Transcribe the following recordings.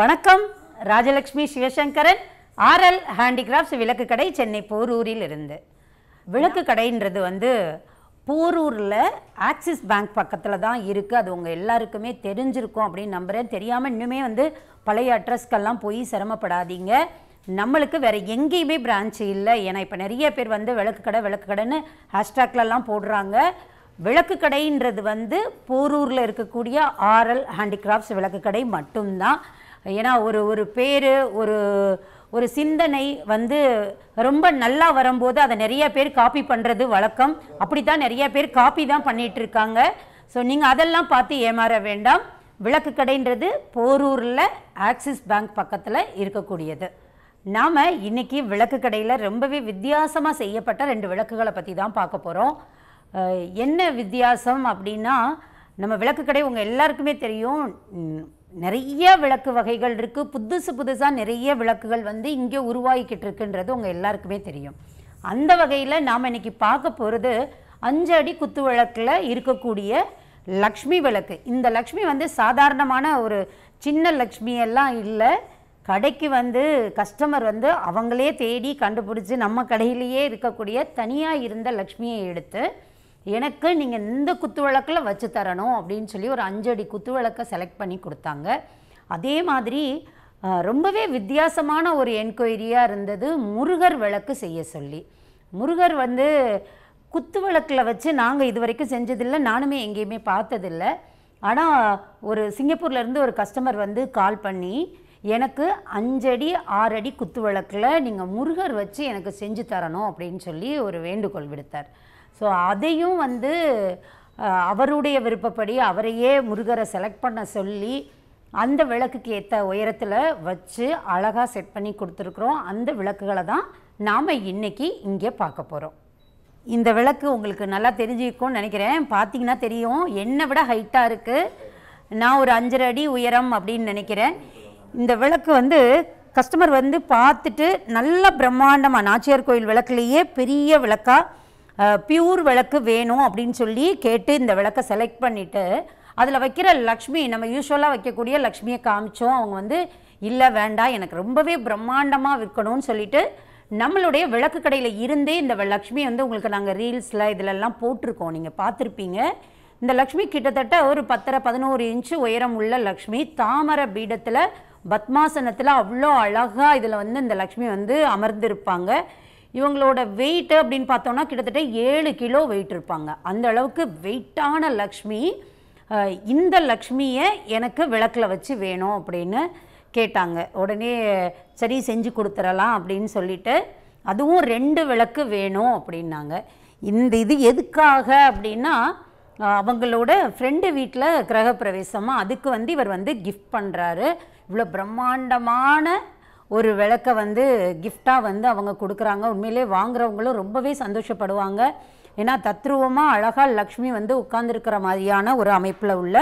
வணக்கம் Rajalakshmi Sivasankaran RL handicrafts விளக்கு கடை சென்னை போரூரில் இருந்து விளக்கு கடைன்றது வந்து போரூரில் ஆக்சிஸ் பேங்க் பக்கத்தில் தான் இருக்குது அது உங்கள் எல்லாருக்குமே தெரிஞ்சிருக்கும் அப்படின்னு நம்புகிறேன் தெரியாமல் இன்னுமே வந்து பழைய அட்ரஸ்க்கெல்லாம் போய் சிரமப்படாதீங்க நம்மளுக்கு வேறு எங்கேயுமே பிரான்ச் இல்லை ஏன்னா இப்போ நிறைய பேர் வந்து விளக்கு கடை விளக்கு கடைன்னு ஹேஷ்டேக்லலாம் போடுறாங்க விளக்கு கடைன்றது வந்து போரூரில் இருக்கக்கூடிய ஆர்எல் ஹேண்டிகிராஃப்ட்ஸ் விளக்கு கடை மட்டும்தான் ஏன்னா ஒரு ஒரு பேர் ஒரு ஒரு சிந்தனை வந்து ரொம்ப நல்லா வரும்போது அதை நிறைய பேர் காப்பி பண்ணுறது வழக்கம் அப்படி தான் நிறைய பேர் காப்பி தான் பண்ணிகிட்டு இருக்காங்க ஸோ நீங்கள் அதெல்லாம் பார்த்து ஏமாற வேண்டாம் விளக்கு கடைன்றது போரூரில் ஆக்சிஸ் பேங்க் பக்கத்தில் இருக்கக்கூடியது நாம் இன்றைக்கி விளக்கு கடையில் ரொம்பவே வித்தியாசமாக செய்யப்பட்ட ரெண்டு விளக்குகளை பற்றி தான் பார்க்க போகிறோம் என்ன வித்தியாசம் அப்படின்னா நம்ம விளக்கு கடை உங்கள் எல்லாருக்குமே தெரியும் நிறைய விளக்கு வகைகள் இருக்குது புதுசு புதுசாக நிறைய விளக்குகள் வந்து இங்கே உருவாகிக்கிட்டு இருக்குன்றது உங்கள் எல்லாருக்குமே தெரியும் அந்த வகையில் நாம் இன்னைக்கு பார்க்க போகிறது அஞ்சு அடி குத்து விளக்கில் இருக்கக்கூடிய லக்ஷ்மி விளக்கு இந்த லக்ஷ்மி வந்து சாதாரணமான ஒரு சின்ன லக்ஷ்மியெல்லாம் இல்லை கடைக்கு வந்து கஸ்டமர் வந்து அவங்களே தேடி கண்டுபிடிச்சி நம்ம கடையிலேயே இருக்கக்கூடிய தனியாக இருந்த லக்ஷ்மியை எடுத்து எனக்கு நீங்கள் இந்த குத்து விளக்கில் வச்சு தரணும் அப்படின்னு சொல்லி ஒரு அஞ்சடி குத்து விளக்கை செலக்ட் பண்ணி கொடுத்தாங்க அதே மாதிரி ரொம்பவே வித்தியாசமான ஒரு என்கொயரியாக இருந்தது முருகர் விளக்கு செய்ய சொல்லி முருகர் வந்து குத்து விளக்கில் வச்சு நாங்கள் இது வரைக்கும் செஞ்சதில்லை நானுமே எங்கேயுமே பார்த்ததில்லை ஆனால் ஒரு சிங்கப்பூர்லேருந்து ஒரு கஸ்டமர் வந்து கால் பண்ணி எனக்கு அஞ்சடி ஆறடி குத்து விளக்கில் நீங்கள் முருகர் வச்சு எனக்கு செஞ்சு தரணும் அப்படின்னு சொல்லி ஒரு வேண்டுகோள் விடுத்தார் ஸோ அதையும் வந்து அவருடைய விருப்பப்படி அவரையே முருகரை செலக்ட் பண்ண சொல்லி அந்த விளக்குக்கு ஏற்ற உயரத்தில் வச்சு அழகாக செட் பண்ணி கொடுத்துருக்குறோம் அந்த விளக்குகளை தான் நாம் இன்றைக்கி இங்கே பார்க்க போகிறோம் இந்த விளக்கு உங்களுக்கு நல்லா தெரிஞ்சிருக்கும்னு நினைக்கிறேன் பார்த்தீங்கன்னா தெரியும் என்னை விட ஹைட்டாக இருக்குது நான் ஒரு அஞ்சரை அடி உயரம் அப்படின்னு நினைக்கிறேன் இந்த விளக்கு வந்து கஸ்டமர் வந்து பார்த்துட்டு நல்ல பிரம்மாண்டமாக நாச்சியார் கோயில் விளக்குலேயே பெரிய விளக்காக பியூர் விளக்கு வேணும் அப்படின்னு சொல்லி கேட்டு இந்த விளக்கை செலக்ட் பண்ணிவிட்டு அதில் வைக்கிற லக்ஷ்மி நம்ம யூஸ்வலாக வைக்கக்கூடிய லக்ஷ்மியை காமிச்சோம் அவங்க வந்து இல்லை வேண்டாம் எனக்கு ரொம்பவே பிரம்மாண்டமாக விற்கணும்னு சொல்லிட்டு நம்மளுடைய விளக்கு கடையில் இருந்தே இந்த லக்ஷ்மி வந்து உங்களுக்கு நாங்கள் ரீல்ஸில் இதிலெல்லாம் போட்டிருக்கோம் நீங்கள் பார்த்துருப்பீங்க இந்த லக்ஷ்மி கிட்டத்தட்ட ஒரு பத்தரை பதினோரு இன்ச்சு உயரம் உள்ள லக்ஷ்மி தாமர பீடத்தில் பத்மாசனத்தில் அவ்வளோ அழகாக இதில் வந்து இந்த லக்ஷ்மி வந்து அமர்ந்திருப்பாங்க இவங்களோட வெயிட் அப்படின்னு பார்த்தோன்னா கிட்டத்தட்ட ஏழு கிலோ வெயிட் இருப்பாங்க அந்த அளவுக்கு வெயிட்டான லக்ஷ்மி இந்த லக்ஷ்மியை எனக்கு விளக்கில் வச்சு வேணும் அப்படின்னு கேட்டாங்க உடனே சரி செஞ்சு கொடுத்துடலாம் அப்படின்னு சொல்லிட்டு அதுவும் ரெண்டு விளக்கு வேணும் அப்படின்னாங்க இந்த இது எதுக்காக அப்படின்னா அவங்களோட ஃப்ரெண்டு வீட்டில் கிரகப்பிரவேசமாக அதுக்கு வந்து இவர் வந்து கிஃப்ட் பண்ணுறாரு இவ்வளோ பிரம்மாண்டமான ஒரு விளக்கை வந்து கிஃப்டாக வந்து அவங்க கொடுக்குறாங்க உண்மையிலே வாங்குறவங்களும் ரொம்பவே சந்தோஷப்படுவாங்க ஏன்னா தத்ரூபமாக அழகாக லக்ஷ்மி வந்து உட்கார்ந்துருக்கிற மாதிரியான ஒரு அமைப்பில் உள்ள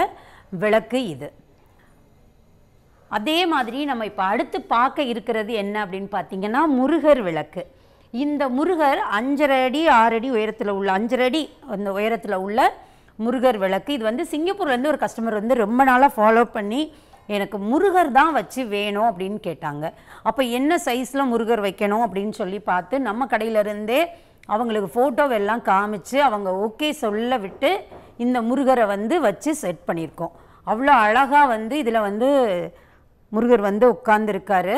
விளக்கு இது அதே மாதிரி நம்ம இப்போ அடுத்து பார்க்க இருக்கிறது என்ன அப்படின்னு பார்த்தீங்கன்னா முருகர் விளக்கு இந்த முருகர் அஞ்சரை அடி ஆறு அடி உயரத்தில் உள்ள அஞ்சரை அடி அந்த உயரத்தில் உள்ள முருகர் விளக்கு இது வந்து சிங்கப்பூர்லேருந்து ஒரு கஸ்டமர் வந்து ரொம்ப நாளாக ஃபாலோ பண்ணி எனக்கு முருகர் தான் வச்சு வேணும் அப்படின்னு கேட்டாங்க அப்போ என்ன சைஸில் முருகர் வைக்கணும் அப்படின்னு சொல்லி பார்த்து நம்ம கடையிலேருந்தே அவங்களுக்கு ஃபோட்டோவெல்லாம் காமிச்சு அவங்க ஓகே சொல்ல விட்டு இந்த முருகரை வந்து வச்சு செட் பண்ணியிருக்கோம் அவ்வளோ அழகாக வந்து இதில் வந்து முருகர் வந்து உட்கார்ந்துருக்காரு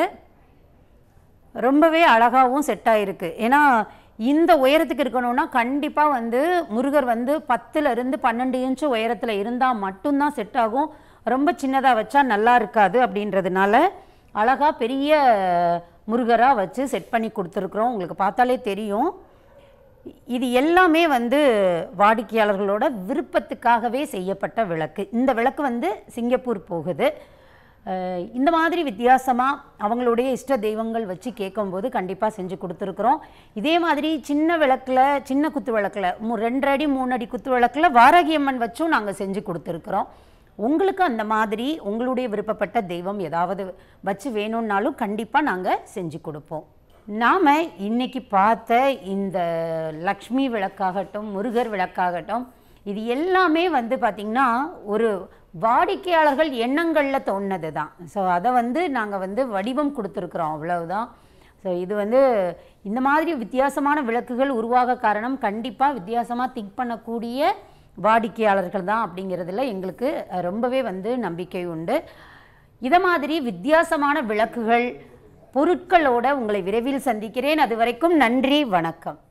ரொம்பவே அழகாகவும் செட் ஆகிருக்கு ஏன்னா இந்த உயரத்துக்கு இருக்கணும்னா கண்டிப்பாக வந்து முருகர் வந்து பத்துலேருந்து பன்னெண்டு இன்ச்சு உயரத்தில் இருந்தால் மட்டும்தான் செட் ஆகும் ரொம்ப சின்னதாக வச்சா நல்லா இருக்காது அப்படின்றதுனால அழகாக பெரிய முருகராக வச்சு செட் பண்ணி கொடுத்துருக்குறோம் உங்களுக்கு பார்த்தாலே தெரியும் இது எல்லாமே வந்து வாடிக்கையாளர்களோட விருப்பத்துக்காகவே செய்யப்பட்ட விளக்கு இந்த விளக்கு வந்து சிங்கப்பூர் போகுது இந்த மாதிரி வித்தியாசமாக அவங்களுடைய இஷ்ட தெய்வங்கள் வச்சு கேட்கும்போது கண்டிப்பாக செஞ்சு கொடுத்துருக்குறோம் இதே மாதிரி சின்ன விளக்கில் சின்ன குத்து விளக்கில் ரெண்டு அடி மூணு அடி குத்து விளக்கில் வாரகியம்மன் வச்சும் நாங்கள் செஞ்சு கொடுத்துருக்குறோம் உங்களுக்கு அந்த மாதிரி உங்களுடைய விருப்பப்பட்ட தெய்வம் ஏதாவது வச்சு வேணும்னாலும் கண்டிப்பாக நாங்கள் செஞ்சு கொடுப்போம் நாம் இன்றைக்கி பார்த்த இந்த லக்ஷ்மி விளக்காகட்டும் முருகர் விளக்காகட்டும் இது எல்லாமே வந்து பார்த்திங்கன்னா ஒரு வாடிக்கையாளர்கள் எண்ணங்களில் தோணது தான் ஸோ அதை வந்து நாங்கள் வந்து வடிவம் கொடுத்துருக்குறோம் அவ்வளவுதான் ஸோ இது வந்து இந்த மாதிரி வித்தியாசமான விளக்குகள் உருவாக காரணம் கண்டிப்பாக வித்தியாசமாக திங்க் பண்ணக்கூடிய வாடிக்கையாளர்கள் தான் அப்படிங்கிறதுல எங்களுக்கு ரொம்பவே வந்து நம்பிக்கை உண்டு இதை மாதிரி வித்தியாசமான விளக்குகள் பொருட்களோட உங்களை விரைவில் சந்திக்கிறேன் அது வரைக்கும் நன்றி வணக்கம்